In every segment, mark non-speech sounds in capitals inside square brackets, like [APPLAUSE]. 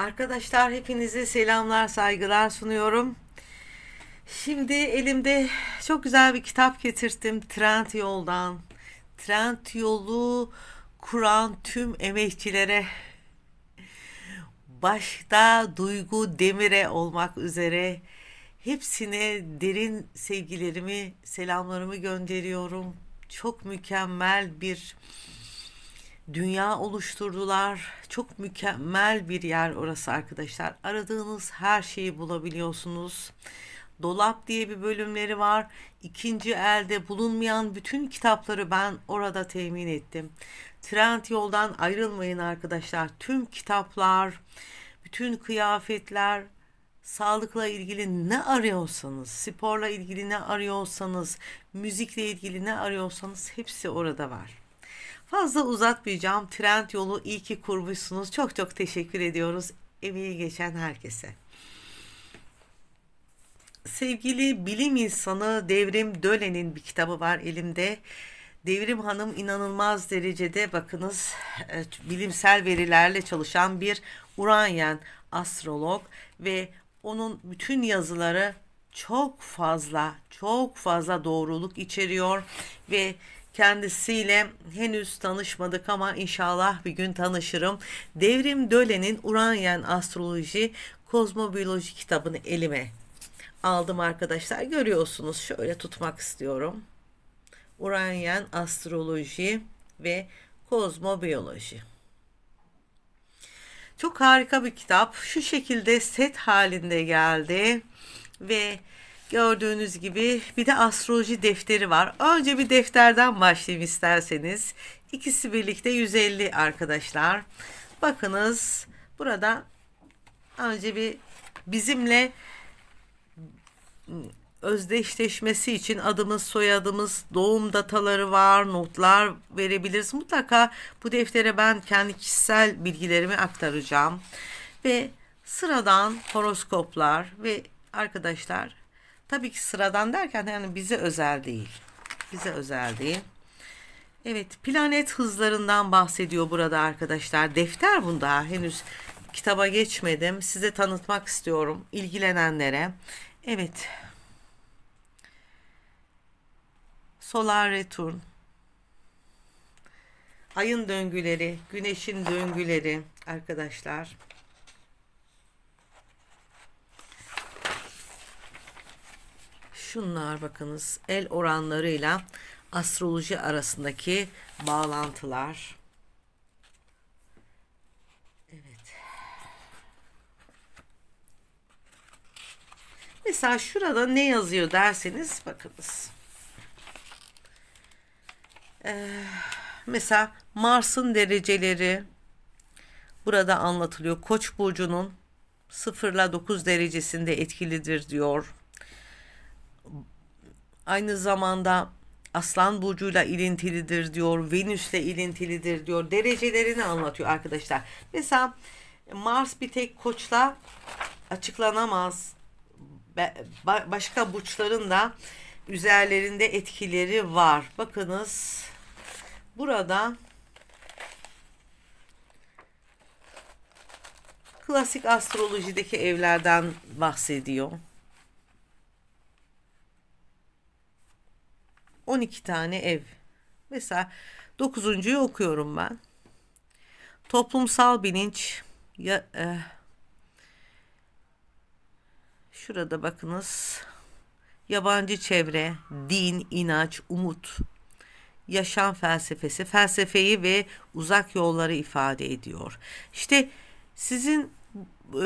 Arkadaşlar hepinize selamlar, saygılar sunuyorum. Şimdi elimde çok güzel bir kitap getirdim Trent Yol'dan. Trent Yolu kuran tüm emekçilere başta Duygu Demir'e olmak üzere hepsine derin sevgilerimi, selamlarımı gönderiyorum. Çok mükemmel bir dünya oluşturdular. Çok mükemmel bir yer orası arkadaşlar. Aradığınız her şeyi bulabiliyorsunuz. Dolap diye bir bölümleri var. İkinci elde bulunmayan bütün kitapları ben orada temin ettim. Trend yoldan ayrılmayın arkadaşlar. Tüm kitaplar, bütün kıyafetler, sağlıkla ilgili ne arıyorsanız, sporla ilgili ne arıyorsanız, müzikle ilgili ne arıyorsanız hepsi orada var. Fazla uzatmayacağım. Trend yolu iyi ki kurmuşsunuz. Çok çok teşekkür ediyoruz emeği geçen herkese. Sevgili bilim insanı Devrim Dölen'in bir kitabı var elimde. Devrim Hanım inanılmaz derecede bakınız e, bilimsel verilerle çalışan bir Uranyen astrolog ve onun bütün yazıları çok fazla çok fazla doğruluk içeriyor ve Kendisiyle henüz tanışmadık ama inşallah bir gün tanışırım. Devrim Dölen'in Uranyen Astroloji Kozmobiyoloji kitabını elime aldım arkadaşlar. Görüyorsunuz şöyle tutmak istiyorum. Uranyen Astroloji ve Kozmobiyoloji. Çok harika bir kitap. Şu şekilde set halinde geldi ve Gördüğünüz gibi bir de astroloji defteri var. Önce bir defterden başlayayım isterseniz. İkisi birlikte 150 arkadaşlar. Bakınız burada önce bir bizimle özdeşleşmesi için adımız, soyadımız, doğum dataları var, notlar verebiliriz. Mutlaka bu deftere ben kendi kişisel bilgilerimi aktaracağım. Ve sıradan horoskoplar ve arkadaşlar Tabii ki sıradan derken yani bize özel değil. Bize özel değil. Evet planet hızlarından bahsediyor burada arkadaşlar. Defter bunda henüz kitaba geçmedim. Size tanıtmak istiyorum ilgilenenlere. Evet. Solar return. Ayın döngüleri, güneşin döngüleri arkadaşlar. şunlar bakınız el oranlarıyla astroloji arasındaki bağlantılar. Evet. Mesela şurada ne yazıyor derseniz bakınız. Ee, mesela Mars'ın dereceleri burada anlatılıyor. Koç burcunun 0 ile 9 derecesinde etkilidir diyor aynı zamanda Aslan burcuyla ilintilidir diyor. Venüs'le ilintilidir diyor. Derecelerini anlatıyor arkadaşlar. Mesela Mars bir tek Koç'la açıklanamaz. Başka burçların da üzerlerinde etkileri var. Bakınız burada klasik astrolojideki evlerden bahsediyor. 12 tane ev. Mesela 9.'yu okuyorum ben. Toplumsal bilinç ya e, şurada bakınız. Yabancı çevre, din, inanç, umut, yaşam felsefesi, felsefeyi ve uzak yolları ifade ediyor. İşte sizin e,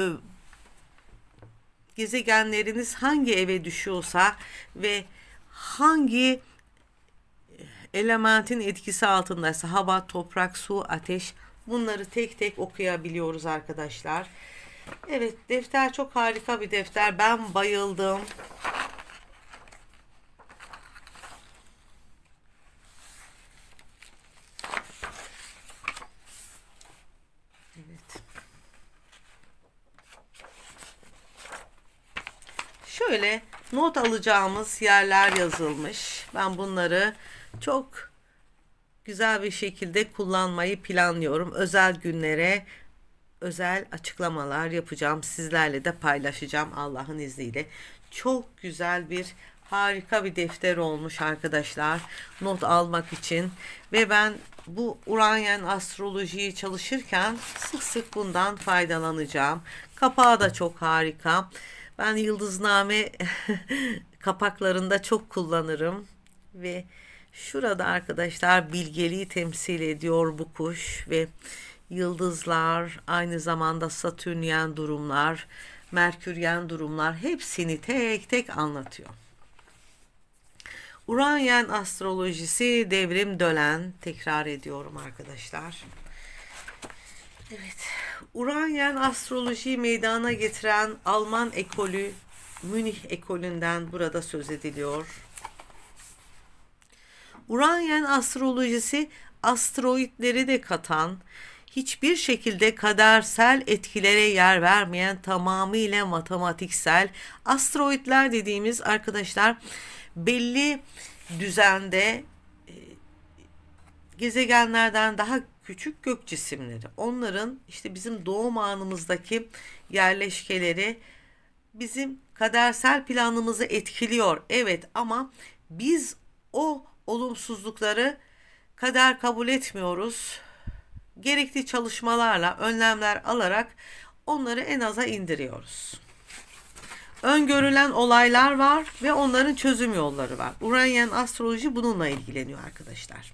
gezegenleriniz hangi eve düşüyorsa ve hangi Elementin etkisi altındaysa hava, toprak, su, ateş bunları tek tek okuyabiliyoruz arkadaşlar. Evet defter çok harika bir defter. Ben bayıldım. Evet. Şöyle not alacağımız yerler yazılmış. Ben bunları çok güzel bir şekilde kullanmayı planlıyorum. Özel günlere özel açıklamalar yapacağım. Sizlerle de paylaşacağım Allah'ın izniyle. Çok güzel bir harika bir defter olmuş arkadaşlar. Not almak için ve ben bu Uranyen astrolojiyi çalışırken sık sık bundan faydalanacağım. Kapağı da çok harika. Ben yıldızname [LAUGHS] kapaklarında çok kullanırım ve Şurada arkadaşlar bilgeliği temsil ediyor bu kuş ve yıldızlar, aynı zamanda satürnyen durumlar, merküryen durumlar hepsini tek tek anlatıyor. Uranyen astrolojisi devrim dölen tekrar ediyorum arkadaşlar. Evet, Uranyen astrolojiyi meydana getiren Alman ekolü Münih ekolünden burada söz ediliyor. Uranyen astrolojisi asteroidleri de katan, hiçbir şekilde kadersel etkilere yer vermeyen tamamıyla matematiksel asteroidler dediğimiz arkadaşlar belli düzende e, gezegenlerden daha küçük gök cisimleri. Onların işte bizim doğum anımızdaki yerleşkeleri bizim kadersel planımızı etkiliyor. Evet ama biz o olumsuzlukları kader kabul etmiyoruz. Gerekli çalışmalarla önlemler alarak onları en aza indiriyoruz. Öngörülen olaylar var ve onların çözüm yolları var. Uranyen astroloji bununla ilgileniyor arkadaşlar.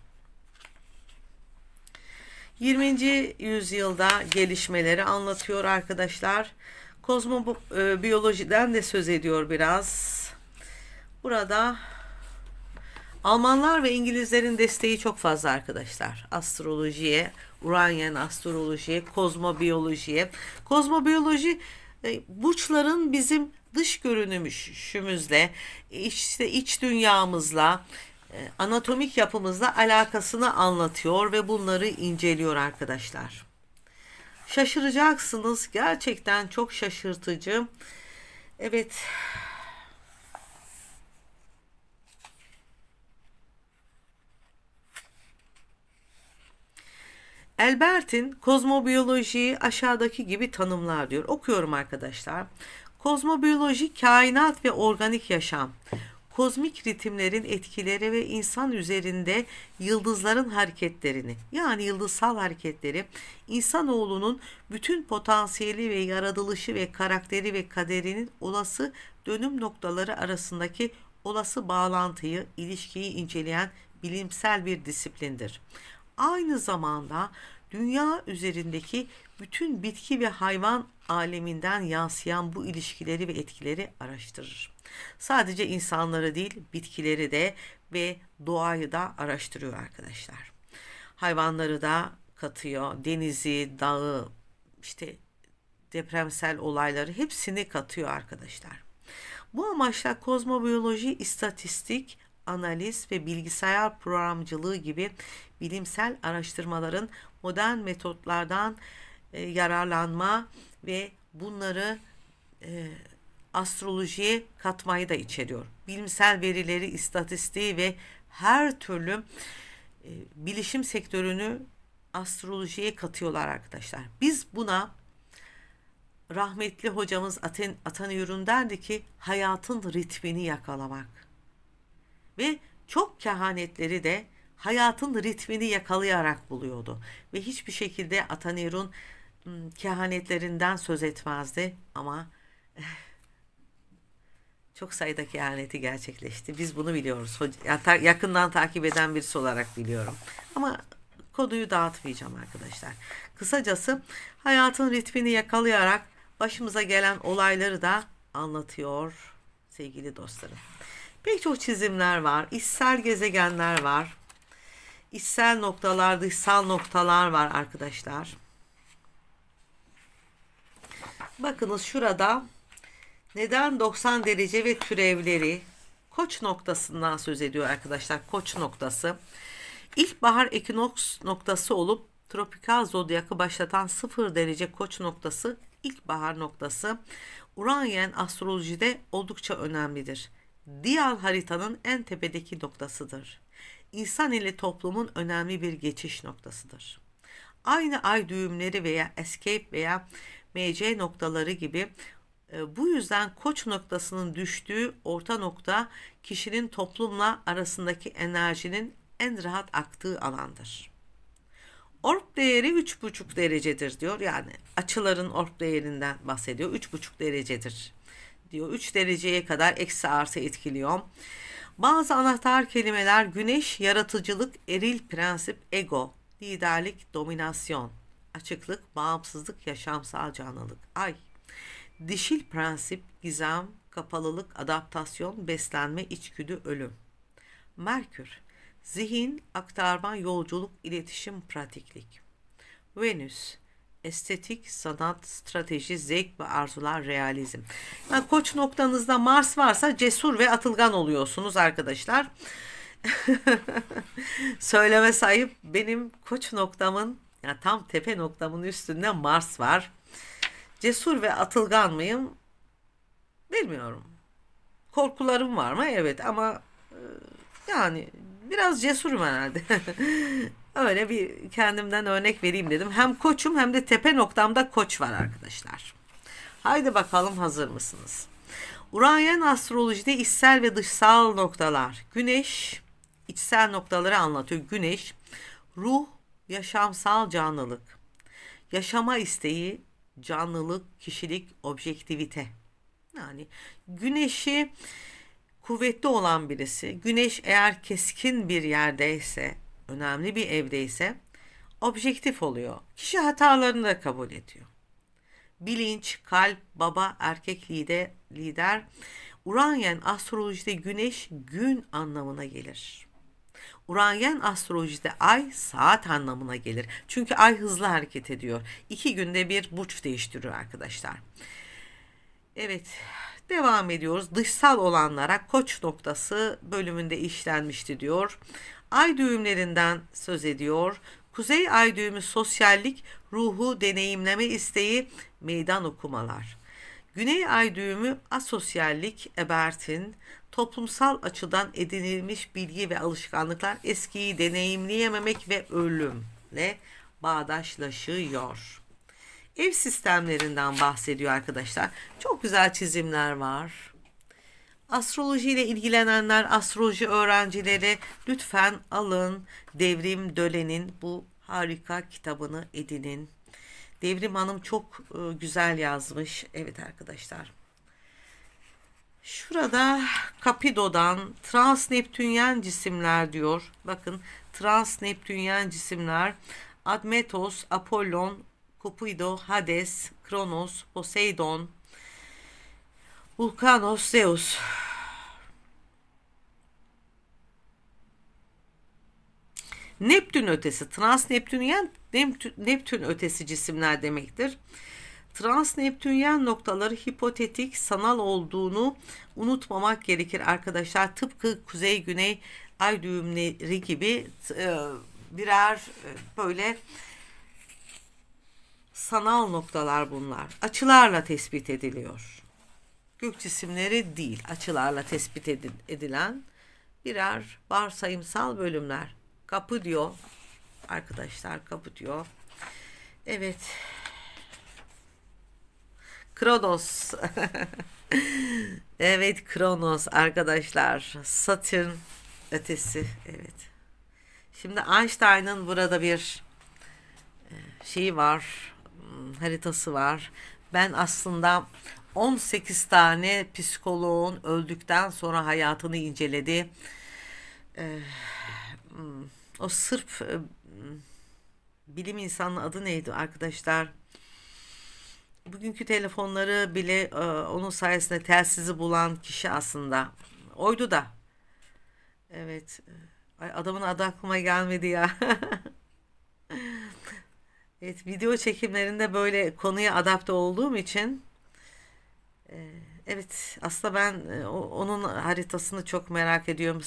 20. yüzyılda gelişmeleri anlatıyor arkadaşlar. Kozmobiyolojiden de söz ediyor biraz. Burada Almanlar ve İngilizlerin desteği çok fazla arkadaşlar. Astrolojiye, Uranyen astrolojiye, kozmobiyolojiye. Kozmobiyoloji e, burçların bizim dış görünümümüzle, işte iç dünyamızla, e, anatomik yapımızla alakasını anlatıyor ve bunları inceliyor arkadaşlar. Şaşıracaksınız. Gerçekten çok şaşırtıcı. Evet. Albertin, kozmobiyolojiyi aşağıdaki gibi tanımlar diyor. Okuyorum arkadaşlar. Kozmobiyoloji kainat ve organik yaşam. Kozmik ritimlerin etkileri ve insan üzerinde yıldızların hareketlerini yani yıldızsal hareketleri insanoğlunun bütün potansiyeli ve yaratılışı ve karakteri ve kaderinin olası dönüm noktaları arasındaki olası bağlantıyı, ilişkiyi inceleyen bilimsel bir disiplindir aynı zamanda dünya üzerindeki bütün bitki ve hayvan aleminden yansıyan bu ilişkileri ve etkileri araştırır. Sadece insanları değil, bitkileri de ve doğayı da araştırıyor arkadaşlar. Hayvanları da katıyor, denizi, dağı, işte depremsel olayları hepsini katıyor arkadaşlar. Bu amaçla kozmobiyoloji, istatistik, analiz ve bilgisayar programcılığı gibi bilimsel araştırmaların modern metotlardan e, yararlanma ve bunları e, astrolojiye katmayı da içeriyor. Bilimsel verileri, istatistiği ve her türlü e, bilişim sektörünü astrolojiye katıyorlar arkadaşlar. Biz buna rahmetli hocamız Atan, Atanıyor'un derdi ki hayatın ritmini yakalamak ve çok kehanetleri de hayatın ritmini yakalayarak buluyordu ve hiçbir şekilde Atanir'un kehanetlerinden söz etmezdi ama eh, çok sayıda kehaneti gerçekleşti. Biz bunu biliyoruz. Yakından takip eden birisi olarak biliyorum. Ama konuyu dağıtmayacağım arkadaşlar. Kısacası hayatın ritmini yakalayarak başımıza gelen olayları da anlatıyor sevgili dostlarım. Pek çok çizimler var. İçsel gezegenler var. İçsel noktalar, dışsal noktalar var arkadaşlar. Bakınız şurada neden 90 derece ve türevleri koç noktasından söz ediyor arkadaşlar. Koç noktası. İlkbahar ekinoks noktası olup tropikal zodyakı başlatan 0 derece koç noktası ilkbahar noktası Uranyen astrolojide oldukça önemlidir. Diyal haritanın en tepedeki noktasıdır. İnsan ile toplumun önemli bir geçiş noktasıdır. Aynı ay düğümleri veya escape veya MC noktaları gibi e, bu yüzden koç noktasının düştüğü orta nokta kişinin toplumla arasındaki enerjinin en rahat aktığı alandır. Orp değeri 3,5 derecedir diyor. Yani açıların orp değerinden bahsediyor. 3,5 derecedir diyor. 3 dereceye kadar eksi artı etkiliyor. Bazı anahtar kelimeler güneş, yaratıcılık, eril prensip, ego, liderlik, dominasyon, açıklık, bağımsızlık, yaşamsal canlılık. Ay. Dişil prensip, gizem, kapalılık, adaptasyon, beslenme, içgüdü, ölüm. Merkür, zihin, aktarma, yolculuk, iletişim, pratiklik. Venüs, estetik, sanat, strateji, zevk ve arzular, realizm. Yani koç noktanızda Mars varsa cesur ve atılgan oluyorsunuz arkadaşlar. [LAUGHS] Söyleme sahip benim koç noktamın ya yani tam tepe noktamın üstünde Mars var. Cesur ve atılgan mıyım? Bilmiyorum. Korkularım var mı? Evet ama e, yani biraz cesurum herhalde. [LAUGHS] Öyle bir kendimden örnek vereyim dedim. Hem koçum hem de tepe noktamda koç var arkadaşlar. Haydi bakalım hazır mısınız? Uranyen astrolojide içsel ve dışsal noktalar. Güneş içsel noktaları anlatıyor. Güneş ruh, yaşamsal canlılık. Yaşama isteği, canlılık, kişilik, objektivite. Yani güneşi kuvvetli olan birisi, güneş eğer keskin bir yerdeyse, önemli bir evde ise objektif oluyor. Kişi hatalarını da kabul ediyor. Bilinç, kalp, baba, erkek lider, lider Uranyen astrolojide güneş gün anlamına gelir. Uranyen astrolojide ay saat anlamına gelir. Çünkü ay hızlı hareket ediyor. İki günde bir burç değiştiriyor arkadaşlar. Evet devam ediyoruz. Dışsal olanlara koç noktası bölümünde işlenmişti diyor ay düğümlerinden söz ediyor. Kuzey ay düğümü sosyallik, ruhu deneyimleme isteği, meydan okumalar. Güney ay düğümü asosyallik, ebertin, toplumsal açıdan edinilmiş bilgi ve alışkanlıklar eskiyi deneyimleyememek ve ölümle bağdaşlaşıyor. Ev sistemlerinden bahsediyor arkadaşlar. Çok güzel çizimler var. Astroloji ile ilgilenenler, astroloji öğrencileri lütfen alın Devrim Dölen'in bu harika kitabını edinin. Devrim Hanım çok e, güzel yazmış. Evet arkadaşlar. Şurada Kapido'dan transneptünyen cisimler diyor. Bakın Trans transneptünyen cisimler Admetos, Apollon, Cupido, Hades, Kronos, Poseidon, Vulkanos Zeus. Neptün ötesi, trans Neptünyen, Neptün ötesi cisimler demektir. Trans Neptünyen noktaları hipotetik, sanal olduğunu unutmamak gerekir arkadaşlar. Tıpkı kuzey-güney ay düğümleri gibi e, birer e, böyle sanal noktalar bunlar. Açılarla tespit ediliyor gök cisimleri değil açılarla tespit edilen birer varsayımsal bölümler. Kapı diyor arkadaşlar kapı diyor. Evet. Kronos. [LAUGHS] evet Kronos arkadaşlar. Satürn ötesi. Evet. Şimdi Einstein'ın burada bir e, şeyi var. Hmm, haritası var. Ben aslında 18 tane psikoloğun öldükten sonra hayatını inceledi. Ee, hmm, o Sırp e, hmm, bilim insanının adı neydi arkadaşlar? Bugünkü telefonları bile e, onun sayesinde telsizi bulan kişi aslında. Oydu da. Evet. Ay, adamın adı aklıma gelmedi ya. [LAUGHS] evet video çekimlerinde böyle konuya adapte olduğum için ee, evet aslında ben e, onun haritasını çok merak ediyorum.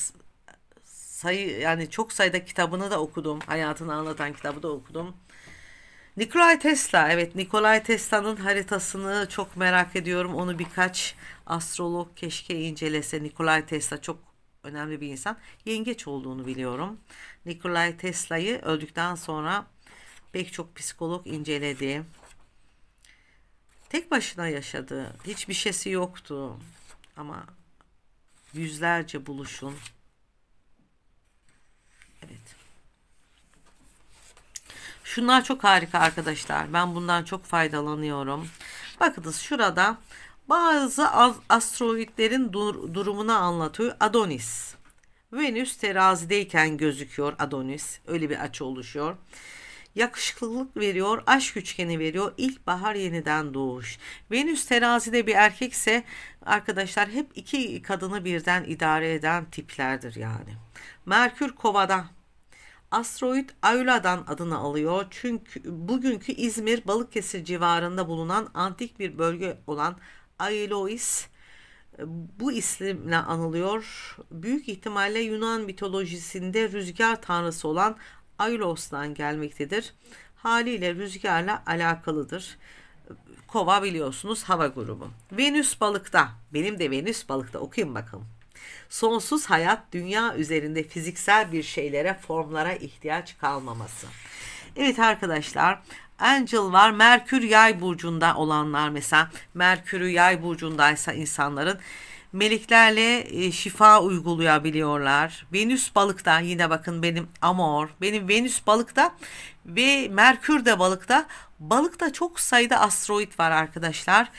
Sayı yani çok sayıda kitabını da okudum. Hayatını anlatan kitabı da okudum. Nikolay Tesla evet Nikolay Tesla'nın haritasını çok merak ediyorum. Onu birkaç astrolog keşke incelese. Nikolay Tesla çok önemli bir insan. Yengeç olduğunu biliyorum. Nikolay Tesla'yı öldükten sonra pek çok psikolog inceledi. Tek başına yaşadı. Hiçbir şeysi yoktu. Ama yüzlerce buluşun. Evet. Şunlar çok harika arkadaşlar. Ben bundan çok faydalanıyorum. Bakınız şurada bazı asteroidlerin dur durumunu anlatıyor. Adonis. Venüs terazideyken gözüküyor Adonis. Öyle bir açı oluşuyor yakışıklılık veriyor, aşk üçgeni veriyor, bahar yeniden doğuş. Venüs terazide bir erkekse arkadaşlar hep iki kadını birden idare eden tiplerdir yani. Merkür kovada asteroid Ayula'dan adını alıyor. Çünkü bugünkü İzmir Balıkesir civarında bulunan antik bir bölge olan Ailois e, bu isimle anılıyor. Büyük ihtimalle Yunan mitolojisinde rüzgar tanrısı olan Aylos'tan gelmektedir. Haliyle rüzgarla alakalıdır. Kova biliyorsunuz hava grubu. Venüs balıkta. Benim de Venüs balıkta okuyun bakalım. Sonsuz hayat dünya üzerinde fiziksel bir şeylere, formlara ihtiyaç kalmaması. Evet arkadaşlar Angel var. Merkür yay burcunda olanlar mesela Merkür'ü yay burcundaysa insanların Meliklerle e, şifa uygulayabiliyorlar. Venüs balıkta yine bakın benim amor, benim Venüs balıkta ve Merkür de balıkta. Balıkta çok sayıda asteroid var arkadaşlar.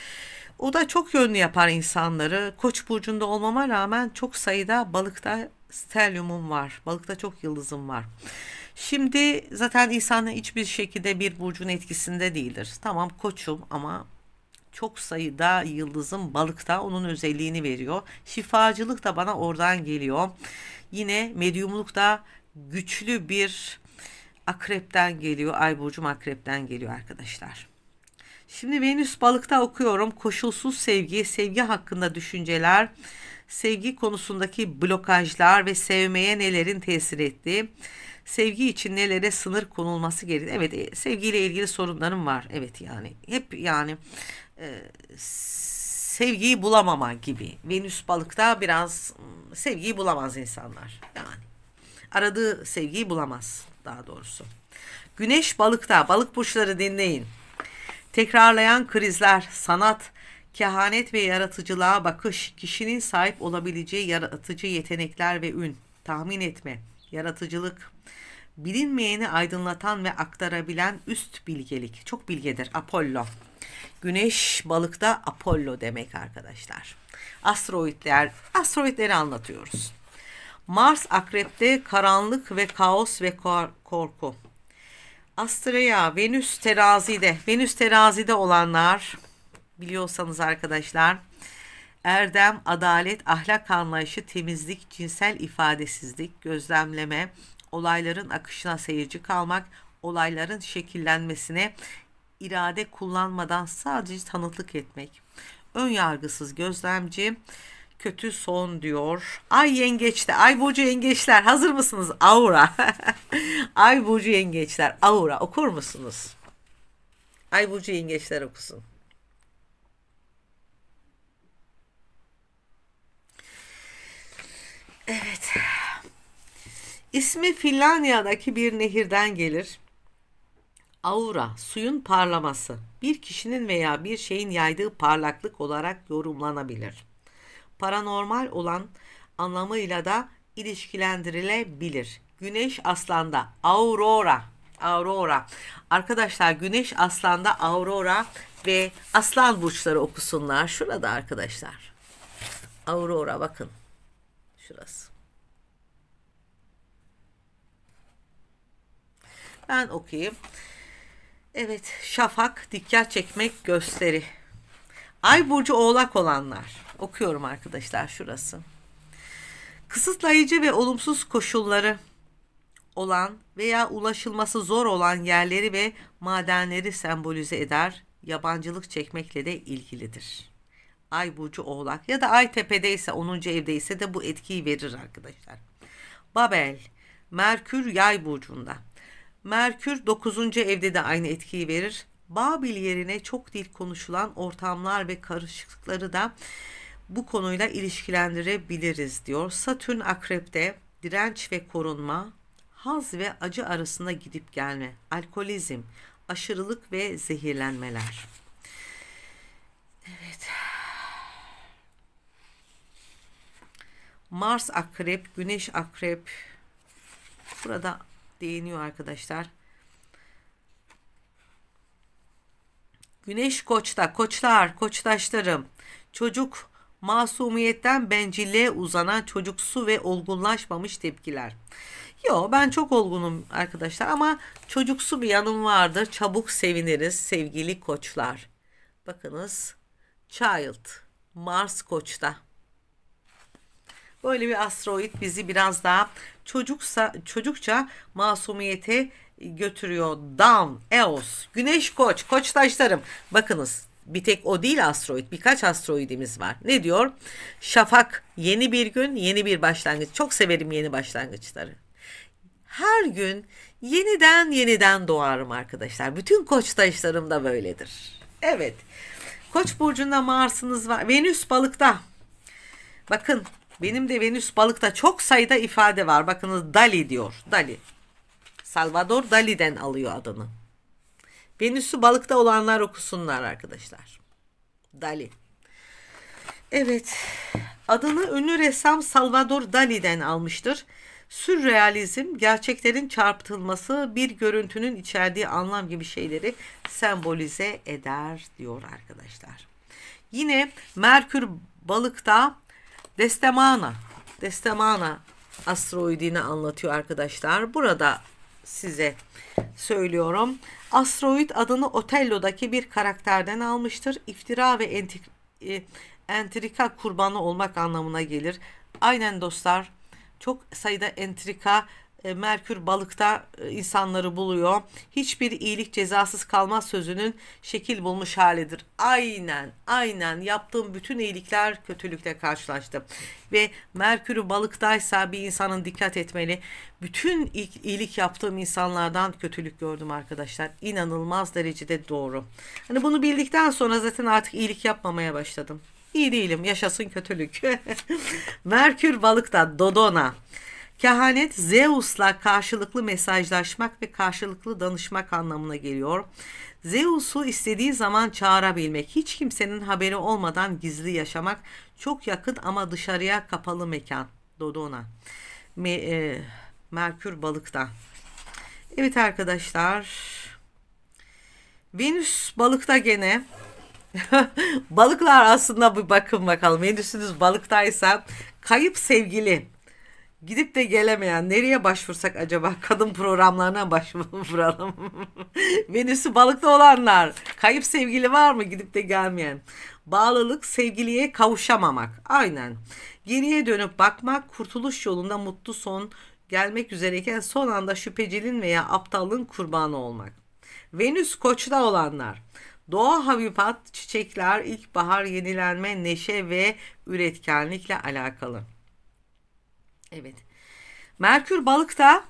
O da çok yönlü yapar insanları. Koç burcunda olmama rağmen çok sayıda balıkta stelyumum var. Balıkta çok yıldızım var. Şimdi zaten insan hiçbir şekilde bir burcun etkisinde değildir. Tamam koçum ama çok sayıda yıldızın balıkta onun özelliğini veriyor. Şifacılık da bana oradan geliyor. Yine medyumluk da güçlü bir akrepten geliyor. Ay burcum akrepten geliyor arkadaşlar. Şimdi Venüs balıkta okuyorum. Koşulsuz sevgi, sevgi hakkında düşünceler, sevgi konusundaki blokajlar ve sevmeye nelerin tesir ettiği, sevgi için nelere sınır konulması gerektiği. Evet e, sevgiyle ilgili sorunlarım var. Evet yani hep yani e, sevgiyi bulamama gibi. Venüs balıkta biraz hmm, sevgiyi bulamaz insanlar. Yani aradığı sevgiyi bulamaz daha doğrusu. Güneş balıkta. Balık burçları dinleyin. Tekrarlayan krizler, sanat, kehanet ve yaratıcılığa bakış, kişinin sahip olabileceği yaratıcı yetenekler ve ün, tahmin etme, yaratıcılık, bilinmeyeni aydınlatan ve aktarabilen üst bilgelik. Çok bilgedir Apollo. Güneş balıkta Apollo demek arkadaşlar. Asteroidler, asteroidleri anlatıyoruz. Mars akrepte karanlık ve kaos ve korku. Astrea, Venüs terazide. Venüs terazide olanlar biliyorsanız arkadaşlar erdem, adalet, ahlak anlayışı, temizlik, cinsel ifadesizlik, gözlemleme, olayların akışına seyirci kalmak, olayların şekillenmesine irade kullanmadan sadece tanıklık etmek. Ön yargısız gözlemci kötü son diyor. Ay yengeçte, ay burcu yengeçler hazır mısınız? Aura. [LAUGHS] ay burcu yengeçler, aura okur musunuz? Ay burcu yengeçler okusun. Evet. İsmi Finlandiya'daki bir nehirden gelir aura, suyun parlaması, bir kişinin veya bir şeyin yaydığı parlaklık olarak yorumlanabilir. Paranormal olan anlamıyla da ilişkilendirilebilir. Güneş aslanda aurora, aurora. Arkadaşlar güneş aslanda aurora ve aslan burçları okusunlar. Şurada arkadaşlar. Aurora bakın. Şurası. Ben okuyayım. Evet, şafak, dikkat çekmek, gösteri. Ay burcu oğlak olanlar. Okuyorum arkadaşlar şurası. Kısıtlayıcı ve olumsuz koşulları olan veya ulaşılması zor olan yerleri ve madenleri sembolize eder. Yabancılık çekmekle de ilgilidir. Ay burcu oğlak ya da ay tepedeyse 10. evdeyse de bu etkiyi verir arkadaşlar. Babel, Merkür yay burcunda. Merkür 9. evde de aynı etkiyi verir. Babil yerine çok dil konuşulan ortamlar ve karışıklıkları da bu konuyla ilişkilendirebiliriz diyor. Satürn akrepte direnç ve korunma, haz ve acı arasında gidip gelme, alkolizm, aşırılık ve zehirlenmeler. Evet. Mars akrep, Güneş akrep. Burada süratle arkadaşlar. Güneş koçta, koçlar, koçtaşlarım. Çocuk masumiyetten bencilliğe uzanan çocuksu ve olgunlaşmamış tepkiler. Yo ben çok olgunum arkadaşlar ama çocuksu bir yanım vardır. Çabuk seviniriz sevgili koçlar. Bakınız Child Mars koçta. Böyle bir asteroid bizi biraz daha çocuksa çocukça masumiyete götürüyor. Down, Eos, Güneş Koç, Koçtaşlarım. Bakınız bir tek o değil asteroid birkaç asteroidimiz var. Ne diyor? Şafak yeni bir gün yeni bir başlangıç. Çok severim yeni başlangıçları. Her gün yeniden yeniden doğarım arkadaşlar. Bütün koçtaşlarım da böyledir. Evet. Koç burcunda Mars'ınız var. Venüs balıkta. Bakın benim de Venüs balıkta çok sayıda ifade var. Bakınız Dali diyor. Dali. Salvador Dali'den alıyor adını. Venüs'ü balıkta olanlar okusunlar arkadaşlar. Dali. Evet. Adını ünlü ressam Salvador Dali'den almıştır. Sürrealizm, gerçeklerin çarpıtılması, bir görüntünün içerdiği anlam gibi şeyleri sembolize eder diyor arkadaşlar. Yine Merkür balıkta Destemana, Destemana asteroidini anlatıyor arkadaşlar. Burada size söylüyorum. Asteroid adını Otello'daki bir karakterden almıştır. İftira ve entik, e, entrika kurbanı olmak anlamına gelir. Aynen dostlar. Çok sayıda entrika e, Merkür balıkta e, insanları buluyor. Hiçbir iyilik cezasız kalmaz sözünün şekil bulmuş halidir. Aynen, aynen yaptığım bütün iyilikler kötülükle karşılaştı. Ve Merkür balıktaysa bir insanın dikkat etmeli. Bütün iyilik yaptığım insanlardan kötülük gördüm arkadaşlar. İnanılmaz derecede doğru. Hani bunu bildikten sonra zaten artık iyilik yapmamaya başladım. İyi değilim, yaşasın kötülük. [LAUGHS] Merkür balıkta, Dodona. Kehanet Zeus'la karşılıklı mesajlaşmak ve karşılıklı danışmak anlamına geliyor. Zeus'u istediği zaman çağırabilmek, hiç kimsenin haberi olmadan gizli yaşamak, çok yakın ama dışarıya kapalı mekan. Dodona. Me, e, Merkür balıkta. Evet arkadaşlar. Venüs balıkta gene. [LAUGHS] Balıklar aslında bir bakın bakalım. Venüs'ünüz balıktaysa kayıp sevgili Gidip de gelemeyen nereye başvursak acaba? [LAUGHS] Kadın programlarına başvuralım. [LAUGHS] Venüsü balıkta olanlar. Kayıp sevgili var mı gidip de gelmeyen? Bağlılık sevgiliye kavuşamamak. Aynen. Geriye dönüp bakmak kurtuluş yolunda mutlu son gelmek üzereyken son anda şüphecilin veya aptallığın kurbanı olmak. Venüs koçta olanlar. Doğa habitat, çiçekler, ilkbahar, yenilenme, neşe ve üretkenlikle alakalı. Evet. Merkür balıkta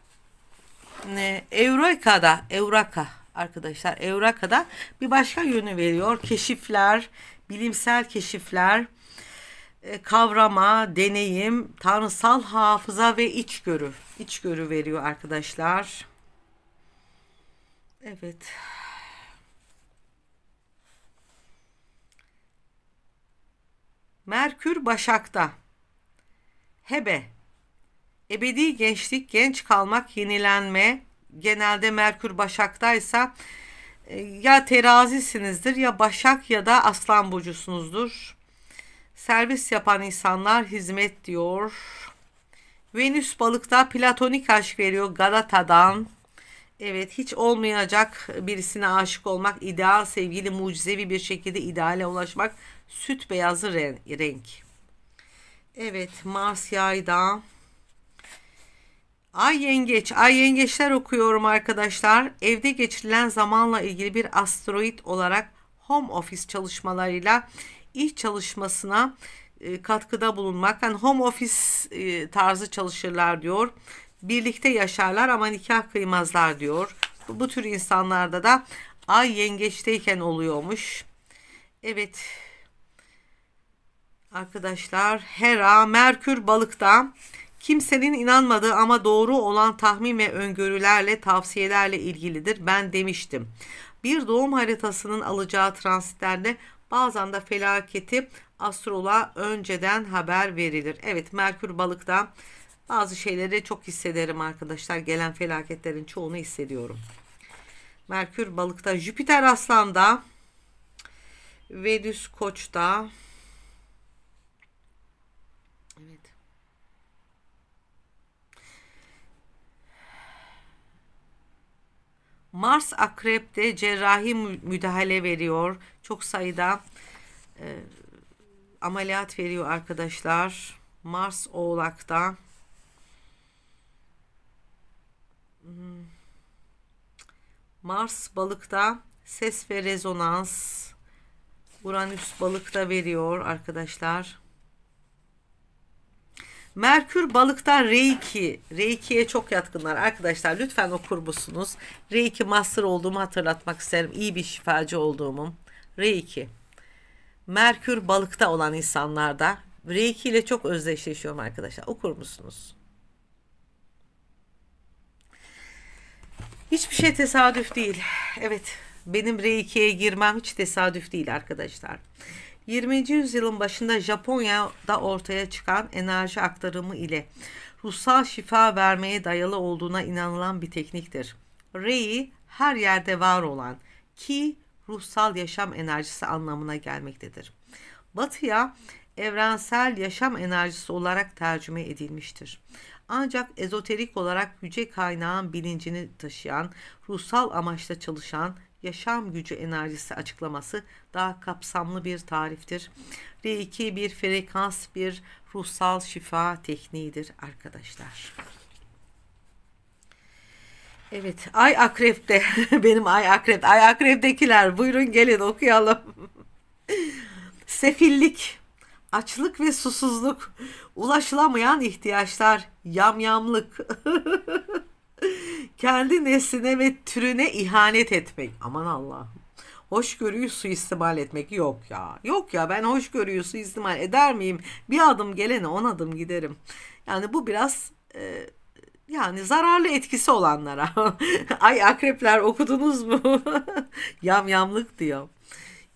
e, Euraka'da Euroka arkadaşlar Euraka'da bir başka yönü veriyor. Keşifler, bilimsel keşifler, e, kavrama, deneyim, tanrısal hafıza ve içgörü. İçgörü veriyor arkadaşlar. Evet. Merkür Başak'ta. Hebe Ebedi gençlik, genç kalmak, yenilenme. Genelde Merkür Başak'taysa e, ya terazisinizdir ya Başak ya da Aslan burcusunuzdur. Servis yapan insanlar hizmet diyor. Venüs balıkta platonik aşk veriyor Galata'dan. Evet hiç olmayacak birisine aşık olmak, ideal sevgili mucizevi bir şekilde ideale ulaşmak süt beyazı renk. Evet Mars yayda. Ay yengeç, ay yengeçler okuyorum arkadaşlar. Evde geçirilen zamanla ilgili bir asteroid olarak home office çalışmalarıyla iş çalışmasına e, katkıda bulunmak. Yani home office e, tarzı çalışırlar diyor. Birlikte yaşarlar ama nikah kıymazlar diyor. Bu, bu tür insanlarda da ay yengeçteyken oluyormuş. Evet. Arkadaşlar Hera, Merkür balıkta. Kimsenin inanmadığı ama doğru olan tahmin ve öngörülerle, tavsiyelerle ilgilidir. Ben demiştim. Bir doğum haritasının alacağı transitlerde bazen de felaketi astroloğa önceden haber verilir. Evet Merkür balıkta bazı şeyleri çok hissederim arkadaşlar. Gelen felaketlerin çoğunu hissediyorum. Merkür balıkta, Jüpiter aslanda, Venüs koçta, Mars akrepte cerrahi müdahale veriyor. Çok sayıda e, ameliyat veriyor arkadaşlar. Mars oğlakta. Mars balıkta ses ve rezonans. Uranüs balıkta veriyor arkadaşlar. Merkür balıktan reiki, reikiye çok yatkınlar arkadaşlar. Lütfen okur musunuz? Reiki 2 master olduğumu hatırlatmak isterim. İyi bir şifacı olduğumu. reiki. Merkür balıkta olan insanlarda r ile çok özdeşleşiyorum arkadaşlar. Okur musunuz? Hiçbir şey tesadüf değil. Evet benim reikiye girmem hiç tesadüf değil arkadaşlar. 20. yüzyılın başında Japonya'da ortaya çıkan enerji aktarımı ile ruhsal şifa vermeye dayalı olduğuna inanılan bir tekniktir. Rei her yerde var olan ki ruhsal yaşam enerjisi anlamına gelmektedir. Batıya evrensel yaşam enerjisi olarak tercüme edilmiştir. Ancak ezoterik olarak yüce kaynağın bilincini taşıyan, ruhsal amaçla çalışan yaşam gücü enerjisi açıklaması daha kapsamlı bir tariftir. R2 bir frekans, bir ruhsal şifa tekniğidir arkadaşlar. Evet, Ay Akrep'te [LAUGHS] benim Ay Akrep, Ay Akrep'tekiler buyurun gelin okuyalım. [LAUGHS] Sefillik, açlık ve susuzluk, ulaşılamayan ihtiyaçlar, yamyamlık. [LAUGHS] [LAUGHS] Kendi nesline ve türüne ihanet etmek. Aman Allah'ım. Hoşgörüyü suistimal etmek yok ya. Yok ya ben hoşgörüyü suistimal eder miyim? Bir adım gelene on adım giderim. Yani bu biraz e, yani zararlı etkisi olanlara. [LAUGHS] Ay akrepler okudunuz mu? [LAUGHS] Yam yamlık diyor.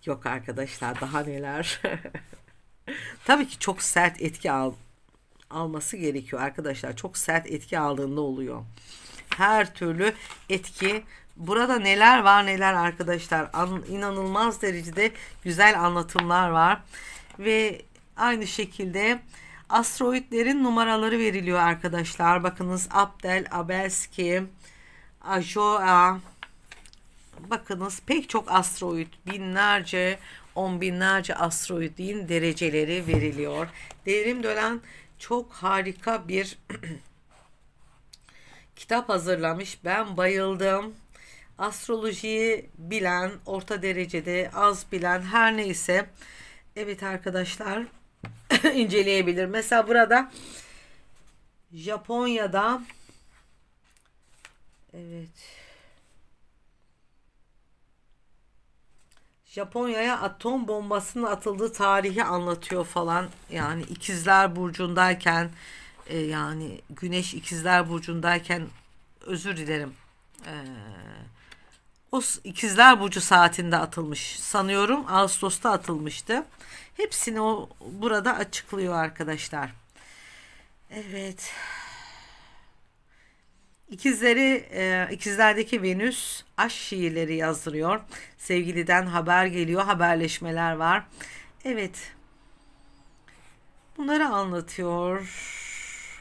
Yok arkadaşlar daha neler. Tabii ki çok sert etki al, alması gerekiyor arkadaşlar. Çok sert etki aldığında oluyor her türlü etki burada neler var neler arkadaşlar An inanılmaz derecede güzel anlatımlar var ve aynı şekilde asteroidlerin numaraları veriliyor arkadaşlar bakınız Abdel Abeski Ajoa bakınız pek çok asteroid binlerce on binlerce asteroidin dereceleri veriliyor devrim dönen çok harika bir [CLEARS THROAT] kitap hazırlamış. Ben bayıldım. Astrolojiyi bilen, orta derecede az bilen her neyse evet arkadaşlar [LAUGHS] inceleyebilir. Mesela burada Japonya'da evet Japonya'ya atom bombasının atıldığı tarihi anlatıyor falan. Yani ikizler burcundayken e, yani güneş ikizler burcundayken özür dilerim e, o ikizler burcu saatinde atılmış sanıyorum Ağustos'ta atılmıştı hepsini o burada açıklıyor arkadaşlar evet İkizleri, e, ikizlerdeki Venüs aşk şiirleri yazdırıyor. Sevgiliden haber geliyor, haberleşmeler var. Evet, bunları anlatıyor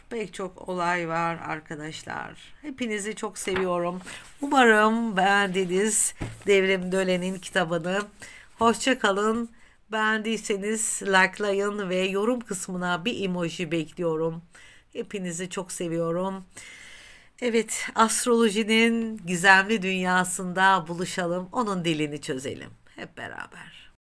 pek çok olay var arkadaşlar. Hepinizi çok seviyorum. Umarım beğendiniz Devrim Dölen'in kitabını. Hoşça kalın. Beğendiyseniz likelayın ve yorum kısmına bir emoji bekliyorum. Hepinizi çok seviyorum. Evet, astrolojinin gizemli dünyasında buluşalım, onun dilini çözelim hep beraber.